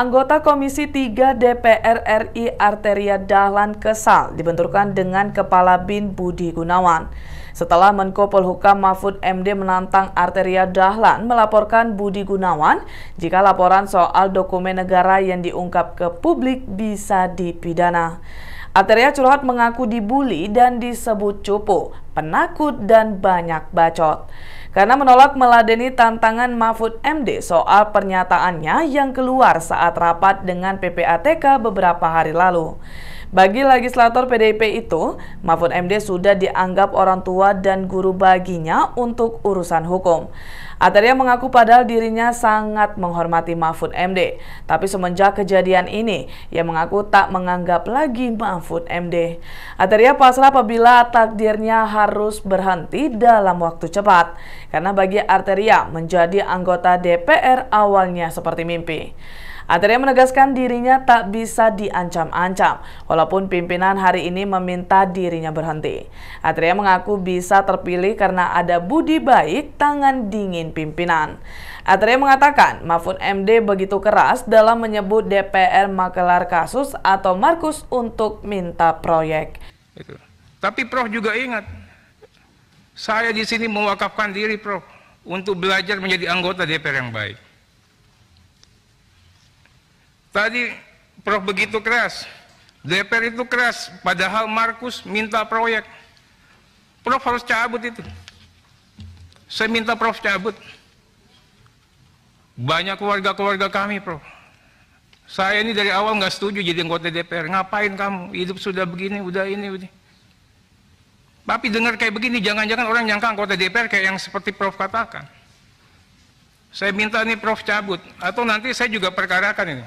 Anggota Komisi 3 DPR RI Arteria Dahlan kesal dibenturkan dengan Kepala BIN Budi Gunawan. Setelah Menko Polhukam Mahfud MD menantang Arteria Dahlan melaporkan Budi Gunawan jika laporan soal dokumen negara yang diungkap ke publik bisa dipidana. Arteria curhat mengaku dibully dan disebut cupu, penakut dan banyak bacot karena menolak meladeni tantangan Mahfud MD soal pernyataannya yang keluar saat rapat dengan PPATK beberapa hari lalu. Bagi legislator PDIP itu, Mahfud MD sudah dianggap orang tua dan guru baginya untuk urusan hukum. Ataria mengaku padahal dirinya sangat menghormati Mahfud MD. Tapi semenjak kejadian ini, ia mengaku tak menganggap lagi Mahfud MD. Ataria pasrah apabila takdirnya harus berhenti dalam waktu cepat. Karena bagi Arteria menjadi anggota DPR awalnya seperti mimpi. Atria menegaskan dirinya tak bisa diancam-ancam, walaupun pimpinan hari ini meminta dirinya berhenti. Atria mengaku bisa terpilih karena ada budi baik tangan dingin pimpinan. Atria mengatakan Mahfud MD begitu keras dalam menyebut DPR makelar kasus atau Markus untuk minta proyek. Tapi Prof juga ingat, saya di sini mewakafkan diri Prof untuk belajar menjadi anggota DPR yang baik. Tadi Prof begitu keras, DPR itu keras, padahal Markus minta proyek. Prof harus cabut itu. Saya minta Prof cabut. Banyak keluarga-keluarga kami, Prof. Saya ini dari awal nggak setuju jadi anggota DPR. Ngapain kamu? Hidup sudah begini, udah ini, udah. Tapi dengar kayak begini, jangan-jangan orang nyangka anggota DPR kayak yang seperti Prof katakan. Saya minta nih Prof cabut, atau nanti saya juga perkarakan ini.